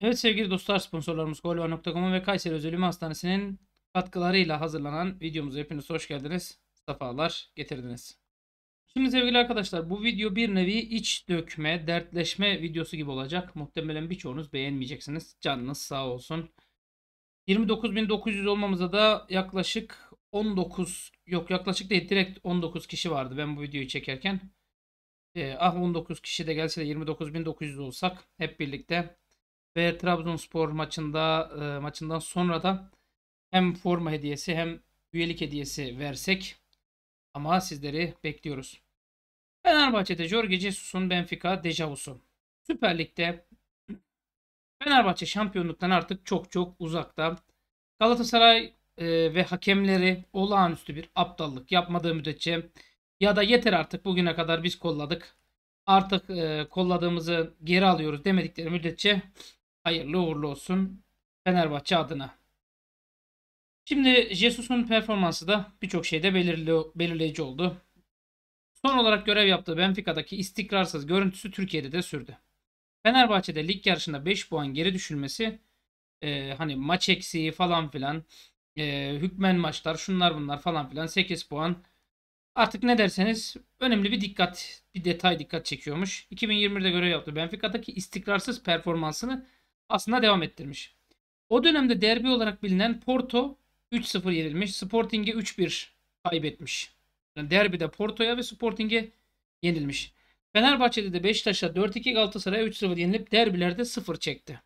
Evet sevgili dostlar sponsorlarımız golva.com'un ve Kayseri Özel Hastanesi'nin katkılarıyla hazırlanan videomuza hepiniz hoş geldiniz. Safalar getirdiniz. Şimdi sevgili arkadaşlar bu video bir nevi iç dökme, dertleşme videosu gibi olacak. Muhtemelen birçoğunuz beğenmeyeceksiniz. Canınız sağ olsun. 29.900 olmamıza da yaklaşık 19 yok yaklaşık değil direkt 19 kişi vardı ben bu videoyu çekerken. Ee, ah 19 kişi de gelse de 29.900 olsak hep birlikte ve Trabzonspor maçında e, maçından sonra da hem forma hediyesi hem üyelik hediyesi versek ama sizleri bekliyoruz. Fenerbahçe'de Jorge Jesus'un Benfica dejavusu. Süper Lig'de Fenerbahçe şampiyonluktan artık çok çok uzakta. Galatasaray e, ve hakemleri olağanüstü bir aptallık yapmadığı müddetçe ya da yeter artık bugüne kadar biz kolladık. Artık e, kolladığımızı geri alıyoruz demedikleri müddetçe hayırlı uğurlu olsun Fenerbahçe adına. Şimdi Jesus'un performansı da birçok şeyde belirleyici oldu. Son olarak görev yaptığı Benfica'daki istikrarsız görüntüsü Türkiye'de de sürdü. Fenerbahçe'de lig yarışında 5 puan geri düşülmesi e, hani maç eksiği falan filan e, hükmen maçlar şunlar bunlar falan filan 8 puan artık ne derseniz önemli bir dikkat bir detay dikkat çekiyormuş. 2020'de görev yaptı Benfica'daki istikrarsız performansını aslında devam ettirmiş. O dönemde derbi olarak bilinen Porto 3-0 yenilmiş. Sporting'e 3-1 kaybetmiş. Yani derbide Porto'ya ve Sporting'e yenilmiş. Fenerbahçe'de de Beşiktaş'a 4-2 Galatasaray'a 3-0 yenilip derbilerde 0 çekti.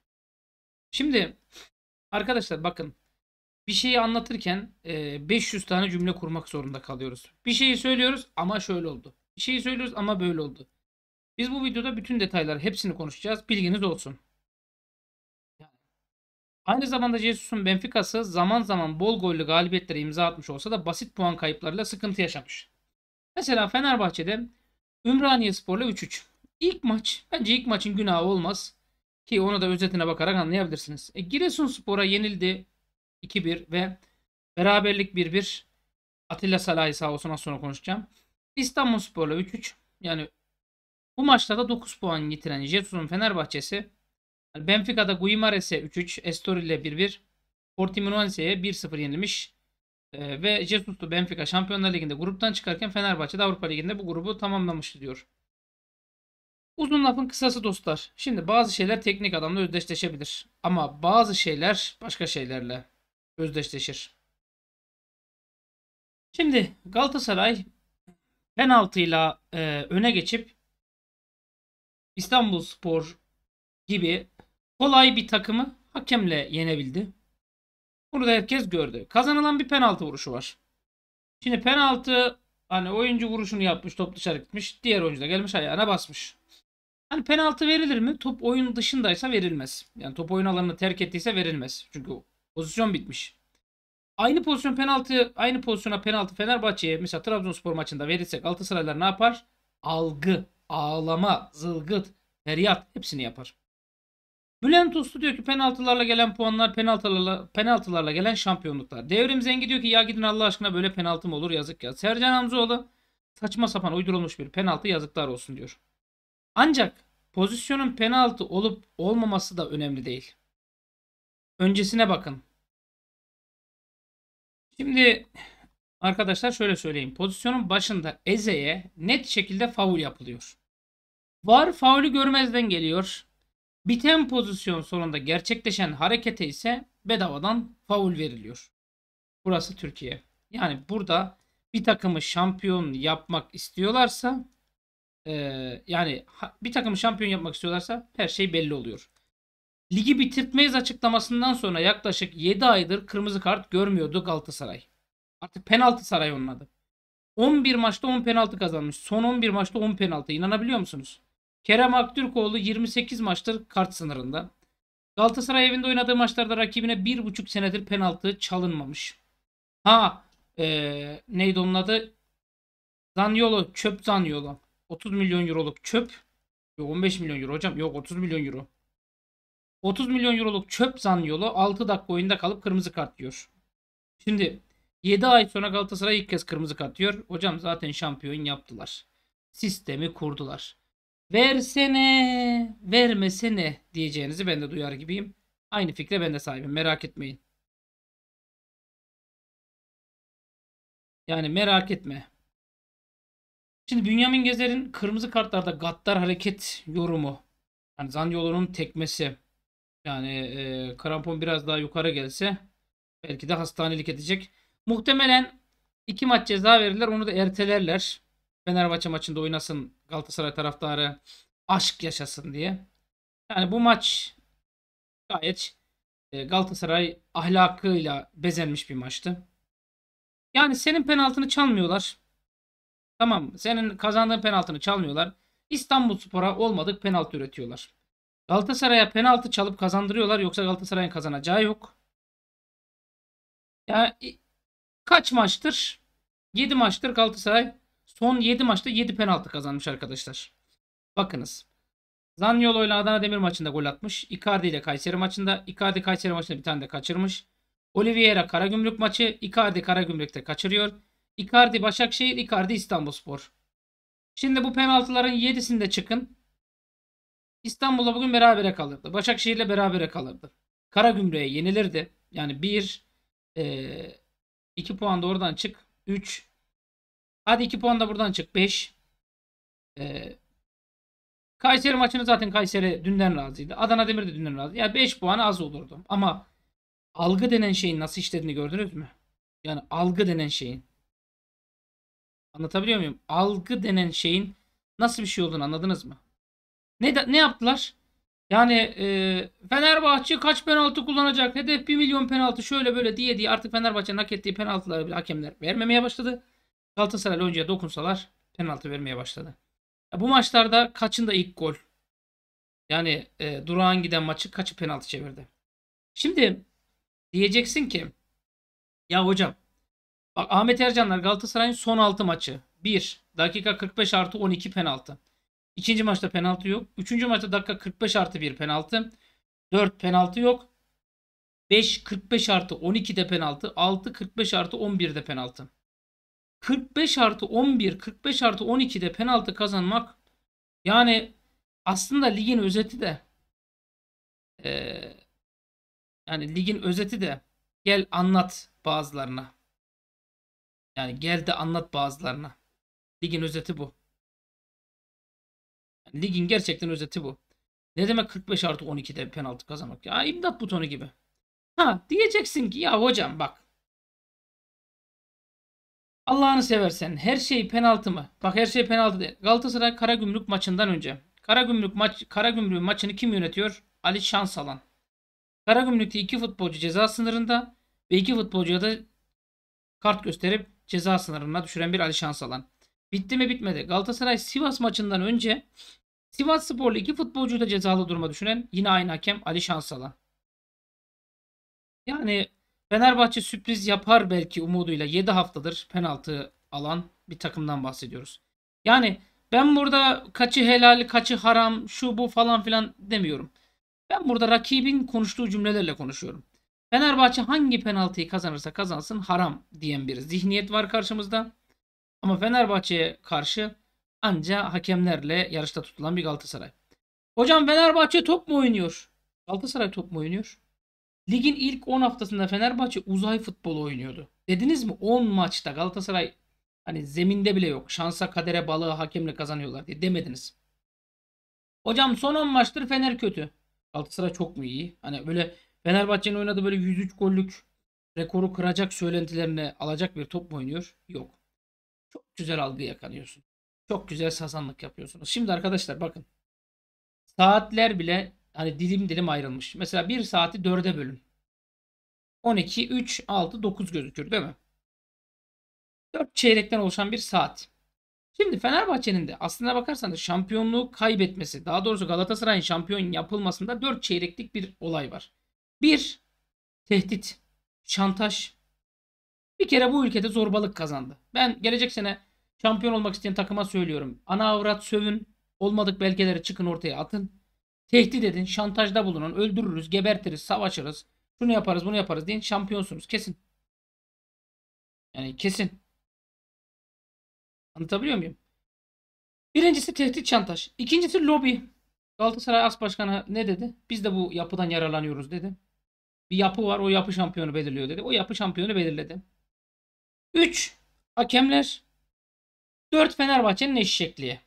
Şimdi arkadaşlar bakın bir şeyi anlatırken 500 e, tane cümle kurmak zorunda kalıyoruz. Bir şeyi söylüyoruz ama şöyle oldu. Bir şeyi söylüyoruz ama böyle oldu. Biz bu videoda bütün detayları hepsini konuşacağız. Bilginiz olsun. Aynı zamanda Jesus'un Benfica'sı zaman zaman bol gollü galibiyetlere imza atmış olsa da basit puan kayıplarıyla sıkıntı yaşamış. Mesela Fenerbahçe'de Ümraniye Spor'la 3-3. İlk maç, bence ilk maçın günahı olmaz. Ki onu da özetine bakarak anlayabilirsiniz. E, Giresun Spor'a yenildi 2-1 ve beraberlik 1-1. Atilla Salahi sağ olsun az sonra konuşacağım. İstanbul Spor'la 3-3. Yani bu maçta da 9 puan getiren Jesus'un Fenerbahçe'si Benfica'da Guimares'e 3-3, Estoril'e 1-1, Portimonense'ye 1-0 yenilmiş. E, ve Jesus'tu Benfica Şampiyonlar Ligi'nde gruptan çıkarken Fenerbahçe'de Avrupa Ligi'nde bu grubu tamamlamıştı diyor. Uzun lafın kısası dostlar. Şimdi bazı şeyler teknik adamla özdeşleşebilir. Ama bazı şeyler başka şeylerle özdeşleşir. Şimdi Galatasaray penaltıyla e, öne geçip İstanbul Spor gibi kolay bir takımı hakemle yenebildi. Bunu da herkes gördü. Kazanılan bir penaltı vuruşu var. Şimdi penaltı hani oyuncu vuruşunu yapmış top dışarı gitmiş. Diğer oyuncu da gelmiş ayağına basmış. Hani penaltı verilir mi? Top oyun dışındaysa verilmez. Yani top oyun alanını terk ettiyse verilmez. Çünkü pozisyon bitmiş. Aynı pozisyon penaltı, aynı pozisyona penaltı Fenerbahçe'ye mesela Trabzonspor maçında verirsek Galatasaraylar ne yapar? Algı, ağlama, zılgıt, feryat hepsini yapar. Bülent Uslu diyor ki penaltılarla gelen puanlar penaltılarla, penaltılarla gelen şampiyonluklar. Devrim Zengi diyor ki ya gidin Allah aşkına böyle penaltı mı olur yazık ya. Sercan Hamzoğlu saçma sapan uydurulmuş bir penaltı yazıklar olsun diyor. Ancak pozisyonun penaltı olup olmaması da önemli değil. Öncesine bakın. Şimdi arkadaşlar şöyle söyleyeyim. Pozisyonun başında Eze'ye net şekilde faul yapılıyor. Var faulü görmezden geliyor. Biten pozisyon sonunda gerçekleşen harekete ise bedavadan faul veriliyor. Burası Türkiye. Yani burada bir takımı şampiyon yapmak istiyorlarsa e, yani bir takımı şampiyon yapmak istiyorlarsa her şey belli oluyor. Ligi bitirtmeyiz açıklamasından sonra yaklaşık 7 aydır kırmızı kart görmüyordu Galatasaray. Artık penaltı saray onun adı. 11 maçta 10 penaltı kazanmış. Son 11 maçta 10 penaltı. İnanabiliyor musunuz? Kerem Aktürkoğlu 28 maçtır kart sınırında. Galatasaray evinde oynadığı maçlarda rakibine 1,5 senedir penaltı çalınmamış. Ha ee, neydi onun adı? Zanyolo, çöp Zanyolo. 30 milyon euroluk çöp. Yok 15 milyon euro hocam. Yok 30 milyon euro. 30 milyon euroluk çöp Zanyolo 6 dakika oyunda kalıp kırmızı kart diyor. Şimdi 7 ay sonra Galatasaray ilk kez kırmızı kart diyor. Hocam zaten şampiyon yaptılar. Sistemi kurdular. Versene, vermesene diyeceğinizi ben de duyar gibiyim. Aynı fikre ben de sahibim. Merak etmeyin. Yani merak etme. Şimdi Bünyamin Gezer'in kırmızı kartlarda gaddar hareket yorumu. Yani Zanyolu'nun tekmesi. Yani e, krampon biraz daha yukarı gelse belki de hastanelik edecek. Muhtemelen iki maç ceza verirler onu da ertelerler. Fenerbahçe maçında oynasın Galatasaray taraftarı aşk yaşasın diye. Yani bu maç gayet e, Galatasaray ahlakıyla bezenmiş bir maçtı. Yani senin penaltını çalmıyorlar. Tamam senin kazandığın penaltını çalmıyorlar. İstanbul Spor'a olmadık penaltı üretiyorlar. Galatasaray'a penaltı çalıp kazandırıyorlar yoksa Galatasaray'ın kazanacağı yok. Ya yani, kaç maçtır? 7 maçtır Galatasaray Son 7 maçta 7 penaltı kazanmış arkadaşlar. Bakınız. Zaniolo ile Adana Demir maçında gol atmış. Icardi ile Kayseri maçında. Icardi Kayseri maçında bir tane de kaçırmış. Oliveira Karagümrük maçı. Icardi Karagümrük'te kaçırıyor. Icardi Başakşehir, Icardi İstanbulspor. Şimdi bu penaltıların 7'sinde çıkın. İstanbul'a bugün berabere kalırdı. Başakşehir'le berabere kalırdı. Karagümrük'e yenilirdi. Yani 1 2 e, puan da oradan çık. 3 Hadi 2 puan da buradan çık. 5. Ee, Kayseri maçını zaten Kayseri dünden razıydı. Adana Demir de dünden razı. Ya yani 5 puan az olurdu. Ama algı denen şeyin nasıl işlediğini gördünüz mü? Yani algı denen şeyin. Anlatabiliyor muyum? Algı denen şeyin nasıl bir şey olduğunu anladınız mı? Ne ne yaptılar? Yani e, Fenerbahçe kaç penaltı kullanacak? Hedef 1 milyon penaltı şöyle böyle diye diye artık Fenerbahçe'nin hak ettiği penaltıları bile hakemler vermemeye başladı. Galatasaray oyuncuya dokunsalar penaltı vermeye başladı. Ya bu maçlarda kaçında ilk gol? Yani e, durağan giden maçı kaçı penaltı çevirdi? Şimdi diyeceksin ki ya hocam bak Ahmet Ercanlar Galatasaray'ın son 6 maçı. 1 dakika 45 artı 12 penaltı. İkinci maçta penaltı yok. Üçüncü maçta dakika 45 artı 1 penaltı. 4 penaltı yok. 5 45 artı 12 de penaltı. 6 45 artı 11 de penaltı. 45 artı 11, 45 artı 12'de penaltı kazanmak yani aslında ligin özeti de e, yani ligin özeti de gel anlat bazılarına. Yani gel de anlat bazılarına. Ligin özeti bu. Yani ligin gerçekten özeti bu. Ne demek 45 artı 12'de penaltı kazanmak? Ya imdat butonu gibi. Ha diyeceksin ki ya hocam bak Allah'ını seversen her şey penaltı mı? Bak her şey penaltı değil. Galatasaray Karagümrük maçından önce. Karagümrük maç Karagümrük maçını kim yönetiyor? Ali Şansalan. Karagümrük'te iki futbolcu ceza sınırında ve iki futbolcuya da kart gösterip ceza sınırına düşüren bir Ali Şansalan. Bitti mi bitmedi. Galatasaray Sivas maçından önce Sivas Sporlu iki futbolcuyu da cezalı duruma düşünen yine aynı hakem Ali Şansalan. Yani Fenerbahçe sürpriz yapar belki umuduyla 7 haftadır penaltı alan bir takımdan bahsediyoruz. Yani ben burada kaçı helal, kaçı haram, şu bu falan filan demiyorum. Ben burada rakibin konuştuğu cümlelerle konuşuyorum. Fenerbahçe hangi penaltıyı kazanırsa kazansın haram diyen bir zihniyet var karşımızda. Ama Fenerbahçe'ye karşı anca hakemlerle yarışta tutulan bir Galatasaray. Hocam Fenerbahçe top mu oynuyor? Galatasaray top mu oynuyor? Ligin ilk 10 haftasında Fenerbahçe uzay futbolu oynuyordu. Dediniz mi 10 maçta Galatasaray hani zeminde bile yok. Şansa kadere balığı hakemle kazanıyorlar diye demediniz. Hocam son 10 maçtır Fener kötü. Galatasaray çok mu iyi? Hani böyle Fenerbahçe'nin oynadığı böyle 103 gollük rekoru kıracak söylentilerine alacak bir top mu oynuyor? Yok. Çok güzel algı yakalıyorsun. Çok güzel sazanlık yapıyorsunuz. Şimdi arkadaşlar bakın. Saatler bile hani dilim dilim ayrılmış. Mesela 1 saati 4'e bölün. 12, 3, 6, 9 gözükür değil mi? 4 çeyrekten oluşan bir saat. Şimdi Fenerbahçe'nin de aslına bakarsanız şampiyonluğu kaybetmesi, daha doğrusu Galatasaray'ın şampiyon yapılmasında 4 çeyreklik bir olay var. 1. Tehdit, şantaj. Bir kere bu ülkede zorbalık kazandı. Ben gelecek sene şampiyon olmak isteyen takıma söylüyorum. Ana avrat sövün, olmadık belgeleri çıkın ortaya atın. Tehdit edin, şantajda bulunun, öldürürüz, gebertiriz, savaşırız. Şunu yaparız, bunu yaparız deyin şampiyonsunuz kesin. Yani kesin. Anlatabiliyor muyum? Birincisi tehdit şantaj. İkincisi lobi. Galatasaray As Başkanı ne dedi? Biz de bu yapıdan yararlanıyoruz dedi. Bir yapı var o yapı şampiyonu belirliyor dedi. O yapı şampiyonu belirledi. 3. Hakemler. 4. Fenerbahçe'nin eşekliği.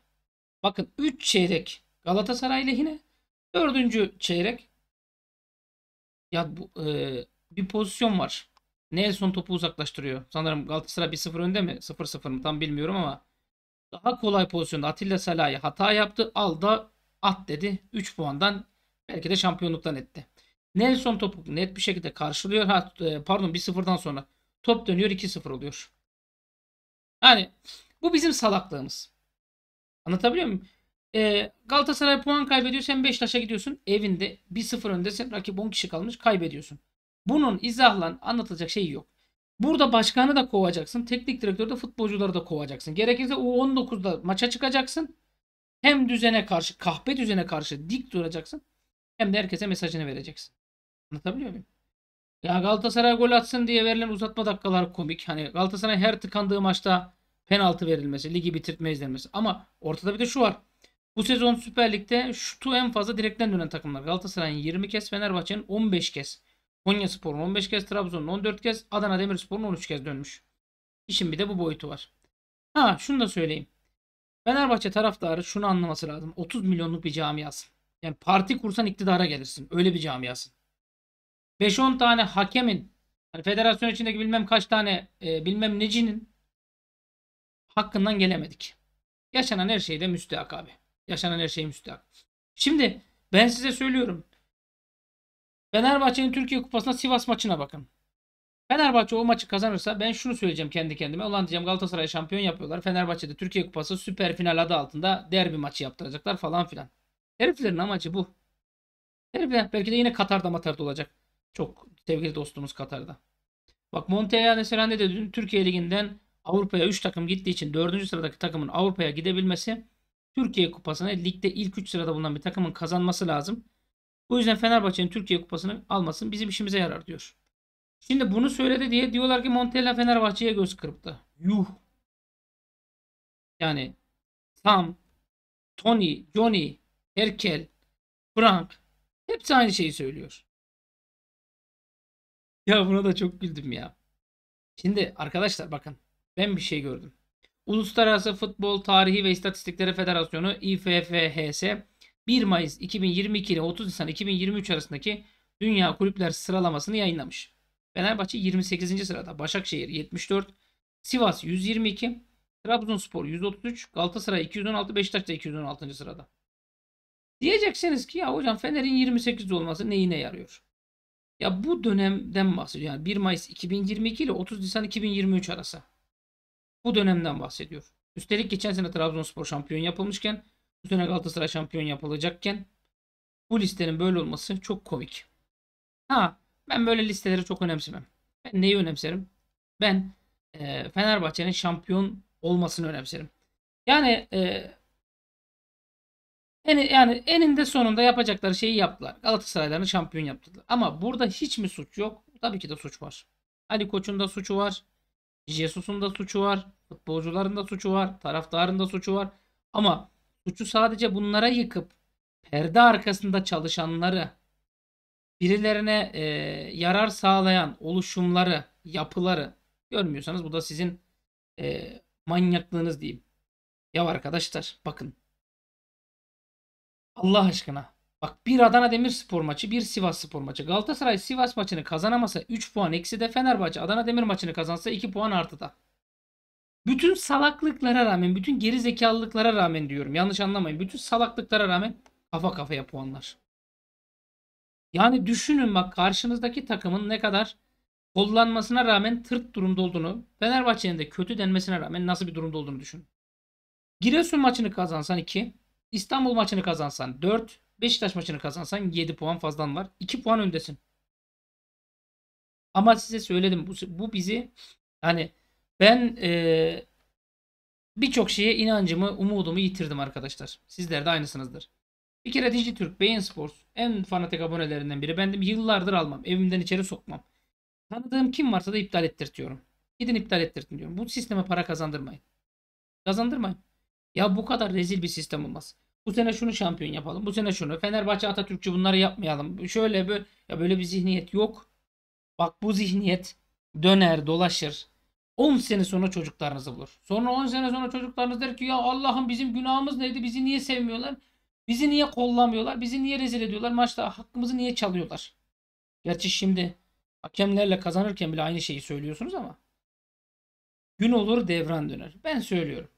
Bakın 3 çeyrek Galatasaray lehine. Dördüncü çeyrek ya bu, e, bir pozisyon var. Nelson topu uzaklaştırıyor. Sanırım Galatasaray 1-0 önde mi? 0-0 mı? Tam bilmiyorum ama daha kolay pozisyonda Atilla Salahi hata yaptı. Al da at dedi. 3 puandan belki de şampiyonluktan etti. Nelson topu net bir şekilde karşılıyor. Ha, e, pardon 1-0'dan sonra top dönüyor 2-0 oluyor. Yani bu bizim salaklığımız. Anlatabiliyor muyum? E, Galatasaray puan kaybediyor. Sen Beşiktaş'a gidiyorsun. Evinde 1-0 öndesin. Rakip 10 kişi kalmış. Kaybediyorsun. Bunun izahla anlatılacak şey yok. Burada başkanı da kovacaksın. Teknik direktörü de futbolcuları da kovacaksın. Gerekirse U19'da maça çıkacaksın. Hem düzene karşı, kahpe düzene karşı dik duracaksın. Hem de herkese mesajını vereceksin. Anlatabiliyor muyum? Ya Galatasaray gol atsın diye verilen uzatma dakikalar komik. Hani Galatasaray her tıkandığı maçta penaltı verilmesi, ligi bitirtme izlenmesi. Ama ortada bir de şu var. Bu sezon Süper Lig'de şutu en fazla direkten dönen takımlar. Galatasaray'ın 20 kez, Fenerbahçe'nin 15 kez, Konya Spor'un 15 kez, Trabzon'un 14 kez, Adana Demirspor'un 13 kez dönmüş. İşin bir de bu boyutu var. Ha şunu da söyleyeyim. Fenerbahçe taraftarı şunu anlaması lazım. 30 milyonluk bir camiasın. Yani parti kursan iktidara gelirsin. Öyle bir camiasın. 5-10 tane hakemin yani federasyon içindeki bilmem kaç tane e, bilmem necinin hakkından gelemedik. Yaşanan her şeyde müstehak abi. Yaşanan her şey müstahak. Şimdi ben size söylüyorum. Fenerbahçe'nin Türkiye Kupası'na Sivas maçına bakın. Fenerbahçe o maçı kazanırsa ben şunu söyleyeceğim kendi kendime. Ulan diyeceğim Galatasaray şampiyon yapıyorlar. Fenerbahçe'de Türkiye Kupası süper final adı altında derbi maçı yaptıracaklar falan filan. Heriflerin amacı bu. Herifler belki de yine Katar'da Matar'da olacak. Çok sevgili dostumuz Katar'da. Bak Montella mesela ne dedi? Türkiye Ligi'nden Avrupa'ya 3 takım gittiği için 4. sıradaki takımın Avrupa'ya gidebilmesi Türkiye Kupası'nı ligde ilk 3 sırada bulunan bir takımın kazanması lazım. Bu yüzden Fenerbahçe'nin Türkiye Kupası'nı almasın bizim işimize yarar diyor. Şimdi bunu söyledi diye diyorlar ki Montella Fenerbahçe'ye göz kırptı. Yuh. Yani Sam, Tony, Johnny, Erkel, Frank hepsi aynı şeyi söylüyor. Ya buna da çok güldüm ya. Şimdi arkadaşlar bakın ben bir şey gördüm. Uluslararası Futbol Tarihi ve İstatistikleri Federasyonu (IFFHS) 1 Mayıs 2022 ile 30 Nisan 2023 arasındaki Dünya Kulüpler sıralamasını yayınlamış. Fenerbahçe 28. sırada, Başakşehir 74, Sivas 122, Trabzonspor 133, Galatasaray 216, Beşiktaş da 216. sırada. Diyeceksiniz ki ya hocam Fener'in 28 olması neyine yarıyor? Ya bu dönemden bahsediyor. Yani 1 Mayıs 2022 ile 30 Nisan 2023 arası. Bu dönemden bahsediyor. Üstelik geçen sene Trabzonspor şampiyon yapılmışken bu sene Galatasaray şampiyon yapılacakken bu listenin böyle olması çok komik. Ha ben böyle listeleri çok önemsemem. Ben neyi önemserim? Ben e, Fenerbahçe'nin şampiyon olmasını önemserim. Yani e, en, yani eninde sonunda yapacakları şeyi yaptılar. Galatasaray'larını şampiyon yaptılar. Ama burada hiç mi suç yok? Tabii ki de suç var. Ali Koç'un da suçu var. Jesus'un da suçu var. Futbolcuların da suçu var. Taraftarın da suçu var. Ama suçu sadece bunlara yıkıp perde arkasında çalışanları birilerine e, yarar sağlayan oluşumları, yapıları görmüyorsanız bu da sizin e, manyaklığınız diyeyim. Ya arkadaşlar bakın. Allah aşkına Bak bir Adana Demirspor maçı, bir Sivas Spor maçı. Galatasaray Sivas maçını kazanamasa 3 puan eksi de Fenerbahçe Adana Demir maçını kazansa 2 puan artıda. Bütün salaklıklara rağmen, bütün geri zekalılıklara rağmen diyorum. Yanlış anlamayın. Bütün salaklıklara rağmen kafa kafaya puanlar. Yani düşünün bak karşınızdaki takımın ne kadar kullanmasına rağmen tırt durumda olduğunu, Fenerbahçe'nin de kötü denmesine rağmen nasıl bir durumda olduğunu düşün. Giresun maçını kazansan 2, İstanbul maçını kazansan 4, Beşiktaş maçını kazansan 7 puan fazlan var. 2 puan öndesin. Ama size söyledim bu, bu bizi hani ben e, birçok şeye inancımı, umudumu yitirdim arkadaşlar. Sizler de aynısınızdır. Bir kere Dijitürk, Beyin Sports en fanatik abonelerinden biri. Ben yıllardır almam. Evimden içeri sokmam. Tanıdığım kim varsa da iptal ettirtiyorum. Gidin iptal ettirtin diyorum. Bu sisteme para kazandırmayın. Kazandırmayın. Ya bu kadar rezil bir sistem olmaz bu sene şunu şampiyon yapalım. Bu sene şunu. Fenerbahçe Atatürkçü bunları yapmayalım. Şöyle böyle ya böyle bir zihniyet yok. Bak bu zihniyet döner, dolaşır. 10 sene sonra çocuklarınızı bulur. Sonra 10 sene sonra çocuklarınız der ki ya Allah'ım bizim günahımız neydi? Bizi niye sevmiyorlar? Bizi niye kollamıyorlar? Bizi niye rezil ediyorlar? Maçta hakkımızı niye çalıyorlar? Gerçi şimdi hakemlerle kazanırken bile aynı şeyi söylüyorsunuz ama gün olur devran döner. Ben söylüyorum.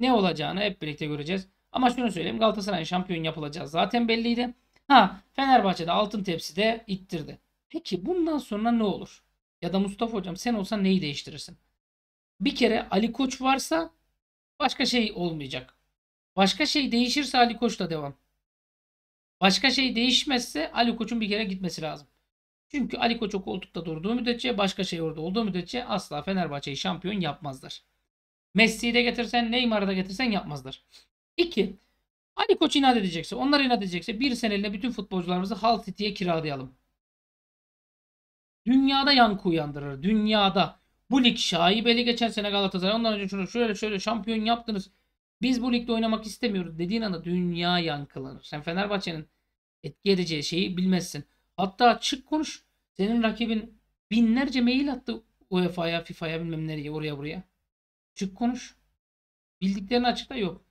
Ne olacağını hep birlikte göreceğiz. Ama şunu söyleyeyim Galatasaray şampiyon yapılacağı zaten belliydi. Ha Fenerbahçe'de altın tepside ittirdi. Peki bundan sonra ne olur? Ya da Mustafa hocam sen olsan neyi değiştirirsin? Bir kere Ali Koç varsa başka şey olmayacak. Başka şey değişirse Ali Koç'la devam. Başka şey değişmezse Ali Koç'un bir kere gitmesi lazım. Çünkü Ali Koç o koltukta durduğu müddetçe başka şey orada olduğu müddetçe asla Fenerbahçe'yi şampiyon yapmazlar. Messi'yi de getirsen Neymar'ı da getirsen yapmazlar. 2. Ali Koç inat edecekse, onlar inat edecekse bir seneline bütün futbolcularımızı hal City'ye kiralayalım. Dünyada yankı uyandırır. Dünyada. Bu lig şaibeli geçen sene Galatasaray. Ondan önce şunu şöyle şöyle şampiyon yaptınız. Biz bu ligde oynamak istemiyoruz dediğin anda dünya yankılanır. Sen Fenerbahçe'nin etki edeceği şeyi bilmezsin. Hatta çık konuş. Senin rakibin binlerce mail attı UEFA'ya, FIFA'ya bilmem nereye oraya buraya. Çık konuş. Bildiklerini açıkla yok.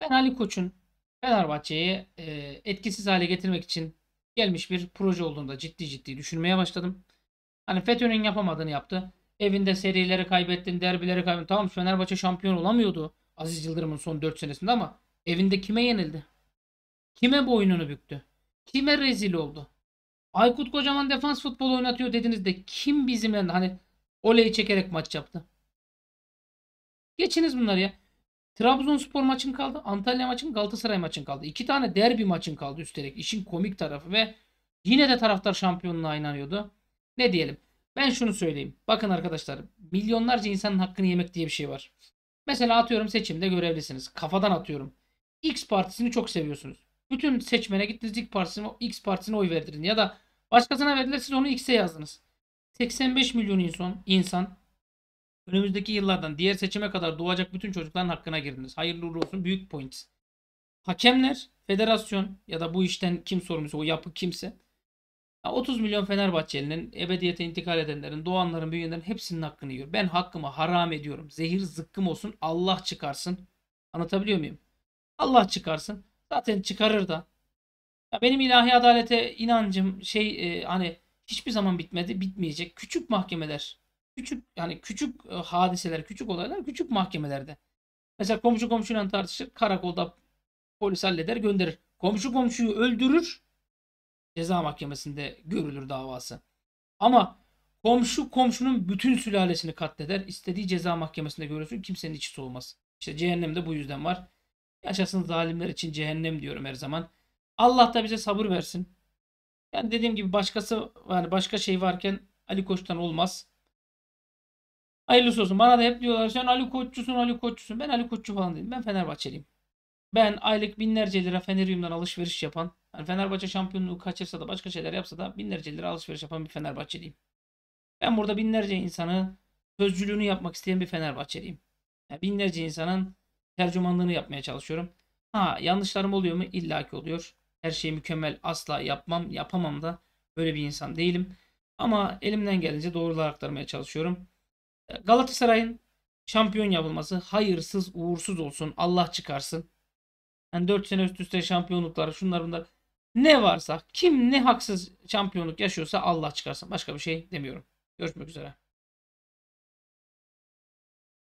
Ben Ali Koç'un Fenerbahçe'yi e, etkisiz hale getirmek için gelmiş bir proje olduğunda ciddi ciddi düşünmeye başladım. Hani FETÖ'nün yapamadığını yaptı. Evinde serileri kaybettin, derbileri kaybettin. Tamam Fenerbahçe şampiyon olamıyordu Aziz Yıldırım'ın son 4 senesinde ama evinde kime yenildi? Kime boynunu büktü? Kime rezil oldu? Aykut Kocaman defans futbolu oynatıyor dediniz de kim bizimle hani oleyi çekerek maç yaptı? Geçiniz bunları ya. Trabzonspor maçın kaldı. Antalya maçın Galatasaray maçın kaldı. İki tane derbi maçın kaldı üstelik. İşin komik tarafı ve yine de taraftar şampiyonluğa inanıyordu. Ne diyelim? Ben şunu söyleyeyim. Bakın arkadaşlar milyonlarca insanın hakkını yemek diye bir şey var. Mesela atıyorum seçimde görevlisiniz. Kafadan atıyorum. X partisini çok seviyorsunuz. Bütün seçmene gittiniz X partisine, X partisine oy verdiniz. Ya da başkasına verdiler siz onu X'e yazdınız. 85 milyon insan, insan Önümüzdeki yıllardan diğer seçime kadar doğacak bütün çocukların hakkına girdiniz. Hayırlı uğurlu olsun. Büyük point. Hakemler, federasyon ya da bu işten kim sorumlusu o yapı kimse. 30 milyon Fenerbahçeli'nin, ebediyete intikal edenlerin, doğanların, büyüyenlerin hepsinin hakkını yiyor. Ben hakkımı haram ediyorum. Zehir zıkkım olsun. Allah çıkarsın. Anlatabiliyor muyum? Allah çıkarsın. Zaten çıkarır da. Ya benim ilahi adalete inancım şey e, hani hiçbir zaman bitmedi, bitmeyecek. Küçük mahkemeler küçük yani küçük e, hadiseler, küçük olaylar küçük mahkemelerde. Mesela komşu komşuyla tartışır, karakolda polis halleder, gönderir. Komşu komşuyu öldürür, ceza mahkemesinde görülür davası. Ama komşu komşunun bütün sülalesini katleder, istediği ceza mahkemesinde görülsün, kimsenin içi soğumaz. İşte cehennemde bu yüzden var. Yaşasın zalimler için cehennem diyorum her zaman. Allah da bize sabır versin. Yani dediğim gibi başkası yani başka şey varken Ali Koç'tan olmaz. Hayırlısı olsun. Bana da hep diyorlar sen Ali Koççusun, Ali Koççusun. Ben Ali Koççu falan değilim. Ben Fenerbahçeliyim. Ben aylık binlerce lira Fenerium'dan alışveriş yapan, yani Fenerbahçe şampiyonluğu kaçırsa da başka şeyler yapsa da binlerce lira alışveriş yapan bir Fenerbahçeliyim. Ben burada binlerce insanı sözcülüğünü yapmak isteyen bir Fenerbahçeliyim. Yani binlerce insanın tercümanlığını yapmaya çalışıyorum. Ha yanlışlarım oluyor mu? İlla ki oluyor. Her şeyi mükemmel asla yapmam, yapamam da böyle bir insan değilim. Ama elimden gelince doğruları aktarmaya çalışıyorum. Galatasaray'ın şampiyon yapılması hayırsız uğursuz olsun. Allah çıkarsın. Yani 4 sene üst üste şampiyonluklar şunlar bunlar. Ne varsa kim ne haksız şampiyonluk yaşıyorsa Allah çıkarsın. Başka bir şey demiyorum. Görüşmek üzere.